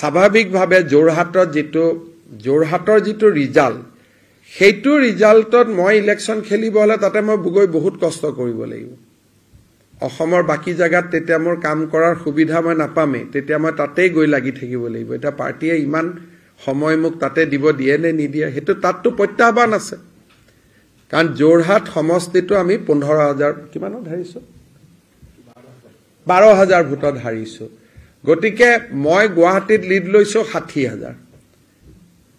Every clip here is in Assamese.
স্বাভাৱিকভাৱে যোৰহাটত যিটো যোৰহাটৰ যিটো ৰিজাল্ট সেইটো ৰিজাল্টত মই ইলেকশ্যন খেলিব হ'লে তাতে মই গৈ বহুত কষ্ট কৰিব লাগিব অসমৰ বাকী জেগাত তেতিয়া মোৰ কাম কৰাৰ সুবিধা মই নাপামেই তেতিয়া মই তাতেই গৈ লাগি থাকিব লাগিব এতিয়া পাৰ্টীয়ে ইমান সময় মোক তাতে দিব দিয়ে নে নিদিয়ে সেইটো তাততো প্ৰত্যাহ্বান আছে কাৰণ যোৰহাট সমষ্টিটো আমি পোন্ধৰ হাজাৰ কিমানত হাৰিছো বাৰ হাজাৰ ভোটত হাৰিছো গতিকে মই গুৱাহাটীত লিড লৈছো ষাঠি হাজাৰ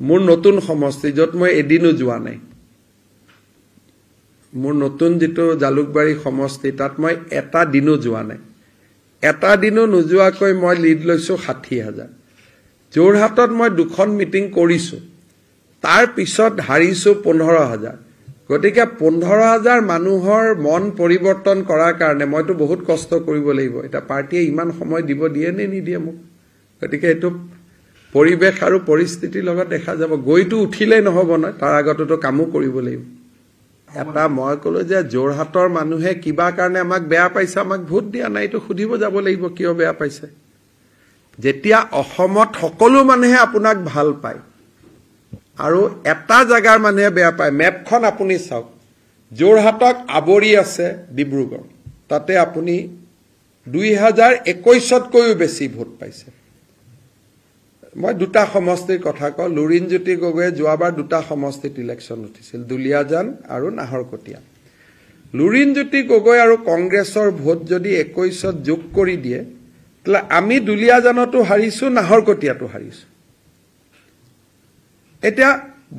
মোৰ নতুন সমষ্টি যত মই এদিনো যোৱা নাই মোৰ নতুন যিটো জালুকবাৰী সমষ্টি তাত মই এটা দিনো যোৱা নাই এটা দিনো নোযোৱাকৈ মই লিড লৈছো ষাঠি হাজাৰ যোৰহাটত মই দুখন মিটিং কৰিছো তাৰ পিছত হাৰিছো পোন্ধৰ হাজাৰ গতিকে পোন্ধৰ হাজাৰ মানুহৰ মন পৰিৱৰ্তন কৰাৰ কাৰণে মইতো বহুত কষ্ট কৰিব লাগিব এতিয়া পাৰ্টীয়ে ইমান সময় দিব দিয়ে নে নিদিয়ে মোক গতিকে এইটো পৰিৱেশ আৰু পৰিস্থিতিৰ লগত দেখা যাব গৈতো উঠিলেই নহব নহয় তাৰ আগতেতো কামো কৰিব লাগিব এটা মই কলো যে যোৰহাটৰ মানুহে কিবা কাৰণে আমাক বেয়া পাইছে আমাক ভোট দিয়া নাই এইটো সুধিব যাব লাগিব কিয় বেয়া পাইছে যেতিয়া অসমত সকলো মানুহে আপোনাক ভাল পায় আৰু এটা জেগাৰ মানুহে বেয়া পায় মেপখন আপুনি চাওক যোৰহাটক আৱৰি আছে ডিব্ৰুগড় তাতে আপুনি দুই হাজাৰ একৈশতকৈও বেছি ভোট পাইছে মই দুটা সমষ্টিৰ কথা কওঁ লুৰিণজ্যোতি গগৈয়ে যোৱাবাৰ দুটা সমষ্টিত ইলেকশ্যন উঠিছিল দুলীয়াজান আৰু নাহৰকটীয়া লুৰিণজ্যোতি গগৈ আৰু কংগ্ৰেছৰ ভোট যদি একৈশত যোগ কৰি দিয়ে তেতিয়াহ'লে আমি দুলীয়াজানতো হাৰিছোঁ নাহৰকটীয়াতো হাৰিছোঁ এতিয়া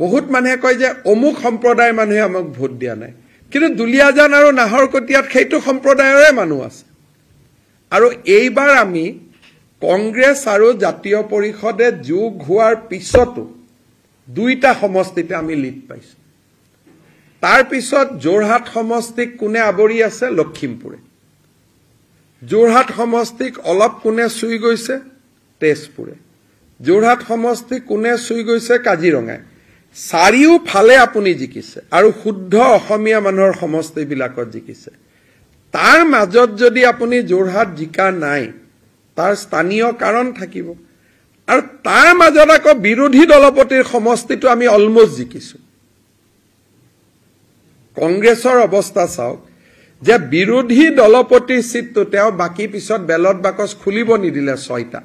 বহুত মানুহে কয় যে অমুক সম্প্ৰদায়ৰ মানুহে আমাক ভোট দিয়া নাই কিন্তু দুলীয়াজান আৰু নাহৰকটীয়াত সেইটো সম্প্ৰদায়ৰে মানুহ আছে আৰু এইবাৰ আমি কংগ্ৰেছ আৰু জাতীয় পৰিষদে যোগ হোৱাৰ পিছতো দুইটা সমষ্টিতে আমি লিড পাইছোঁ তাৰপিছত যোৰহাট সমষ্টিক কোনে আৱৰি আছে লখিমপুৰে যোৰহাট সমষ্টিক অলপ কোনে চুই গৈছে তেজপুৰে যোৰহাট সমষ্টি কোনে চুই গৈছে কাজিৰঙাই চাৰিওফালে আপুনি জিকিছে আৰু শুদ্ধ অসমীয়া মানুহৰ সমষ্টিবিলাকত জিকিছে তাৰ মাজত যদি আপুনি যোৰহাট জিকা নাই তাৰ স্থানীয় কাৰণ থাকিব আৰু তাৰ মাজত আকৌ বিৰোধী দলপতিৰ সমষ্টিটো আমি অলমষ্ট জিকিছো কংগ্ৰেছৰ অৱস্থা চাওক যে বিৰোধী দলপতিৰ চিটটো তেওঁ বাকী পিছত বেলত বাকচ খুলিব নিদিলে ছয়টা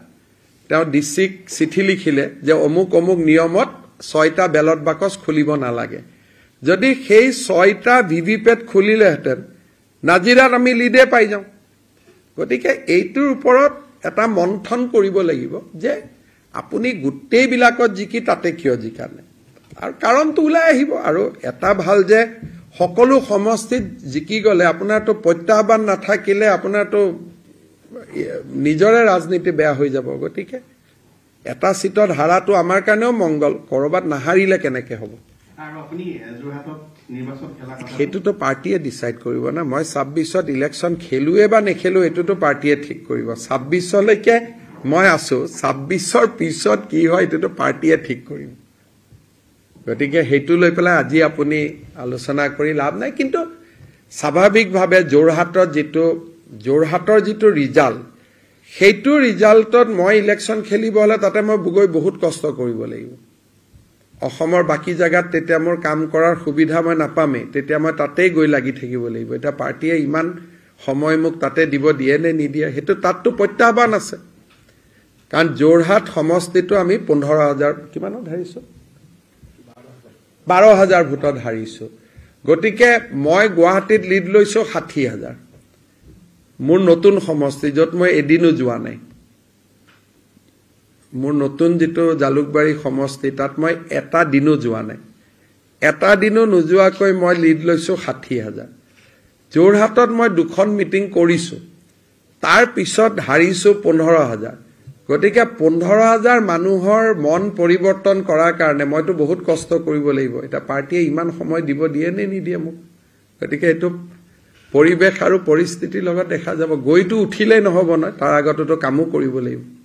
তেওঁ ডিষ্ট্ৰিক চিঠি লিখিলে যে অমুক অমুক নিয়মত ছয়টা বেলট বাকচ খুলিব নালাগে যদি সেই ছয়টা ভি ভি পেট খুলিলেহেঁতেন নাজিৰাত আমি লিডে পাই যাওঁ গতিকে এইটোৰ ওপৰত এটা মন্থন কৰিব লাগিব যে আপুনি গোটেইবিলাকত জিকি তাতে কিয় জিকা নাই আৰু কাৰণটো ওলাই আহিব আৰু এটা ভাল যে সকলো সমষ্টিত জিকি গ'লে আপোনাৰতো প্ৰত্যাহ্বান নাথাকিলে আপোনাৰতো নিজৰে ৰাজনীতি বেয়া হৈ যাব গতিকে এটা চিটত হাৰাটো আমাৰ কাৰণেও মংগল ক'ৰবাত নাহাৰিলে কেনেকে হ'ব সেইটোতো পাৰ্টীয়ে ডিচাইড কৰিব না মই ছাব্বিছত ইলেকশ্যন খেলোৱে বা নেখেলো এইটোতো পাৰ্টীয়ে ঠিক কৰিব ছাব্বিছলৈকে মই আছো ছাব্বিছৰ পিছত কি হয় এইটোতো পাৰ্টীয়ে ঠিক কৰিম গতিকে সেইটো লৈ পেলাই আজি আপুনি আলোচনা কৰি লাভ নাই কিন্তু স্বাভাৱিকভাৱে যোৰহাটত যিটো যোৰহাটৰ যিটো ৰিজাল্ট সেইটো ৰিজাল্টত মই ইলেকশ্যন খেলিব হ'লে তাতে মই গৈ বহুত কষ্ট কৰিব লাগিব অসমৰ বাকী জেগাত তেতিয়া মোৰ কাম কৰাৰ সুবিধা মই নাপামেই তেতিয়া মই তাতেই গৈ লাগি থাকিব লাগিব এতিয়া পাৰ্টীয়ে ইমান সময় মোক তাতে দিব দিয়ে নে নিদিয়ে সেইটো তাততো প্ৰত্যাহ্বান আছে কাৰণ যোৰহাট সমষ্টিটো আমি পোন্ধৰ হাজাৰ কিমানত হাৰিছোঁ বাৰ হাজাৰ ভোটত হাৰিছোঁ গতিকে মই গুৱাহাটীত লিড লৈছোঁ ষাঠি হাজাৰ মোৰ নতুন সমষ্টি য'ত মই এদিনো যোৱা নাই মোৰ নতুন যিটো জালুকবাৰী সমষ্টি তাত মই এটা দিনো যোৱা নাই এটা দিনো নোযোৱাকৈ মই লিড লৈছোঁ ষাঠি হাজাৰ যোৰহাটত মই দুখন মিটিং কৰিছোঁ তাৰ পিছত হাৰিছোঁ পোন্ধৰ হাজাৰ গতিকে পোন্ধৰ হাজাৰ মানুহৰ মন পৰিৱৰ্তন কৰাৰ কাৰণে মইতো বহুত কষ্ট কৰিব লাগিব এতিয়া পাৰ্টীয়ে ইমান সময় দিব দিয়ে নে নিদিয়ে মোক গতিকে এইটো পৰিৱেশ আৰু পৰিস্থিতিৰ লগত দেখা যাব গৈতো উঠিলেই নহ'ব নহয় তাৰ আগতেতো কামো কৰিব লাগিব